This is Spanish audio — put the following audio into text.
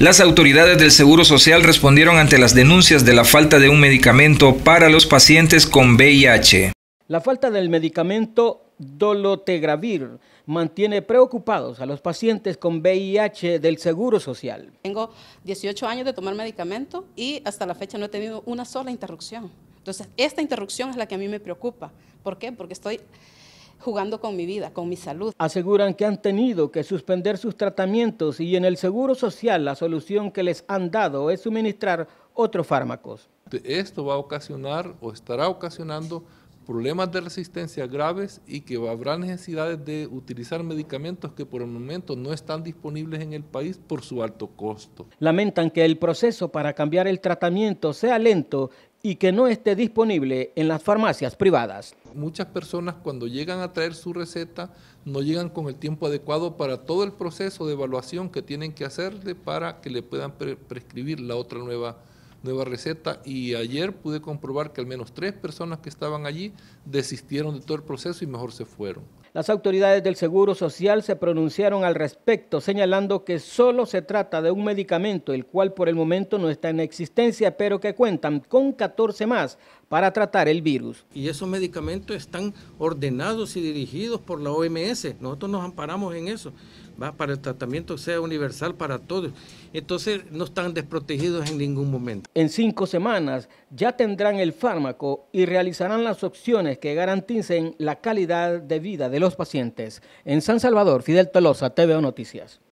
Las autoridades del Seguro Social respondieron ante las denuncias de la falta de un medicamento para los pacientes con VIH. La falta del medicamento dolotegravir mantiene preocupados a los pacientes con VIH del Seguro Social. Tengo 18 años de tomar medicamento y hasta la fecha no he tenido una sola interrupción. Entonces, esta interrupción es la que a mí me preocupa. ¿Por qué? Porque estoy jugando con mi vida, con mi salud. Aseguran que han tenido que suspender sus tratamientos y en el Seguro Social la solución que les han dado es suministrar otros fármacos. Esto va a ocasionar o estará ocasionando problemas de resistencia graves y que habrá necesidades de utilizar medicamentos que por el momento no están disponibles en el país por su alto costo. Lamentan que el proceso para cambiar el tratamiento sea lento y que no esté disponible en las farmacias privadas. Muchas personas cuando llegan a traer su receta no llegan con el tiempo adecuado para todo el proceso de evaluación que tienen que hacerle para que le puedan prescribir la otra nueva nueva receta y ayer pude comprobar que al menos tres personas que estaban allí desistieron de todo el proceso y mejor se fueron. Las autoridades del Seguro Social se pronunciaron al respecto, señalando que solo se trata de un medicamento, el cual por el momento no está en existencia, pero que cuentan con 14 más para tratar el virus. Y esos medicamentos están ordenados y dirigidos por la OMS. Nosotros nos amparamos en eso. Va para el tratamiento sea universal para todos. Entonces no están desprotegidos en ningún momento. En cinco semanas ya tendrán el fármaco y realizarán las opciones que garanticen la calidad de vida de los pacientes. En San Salvador, Fidel Tolosa, TVO Noticias.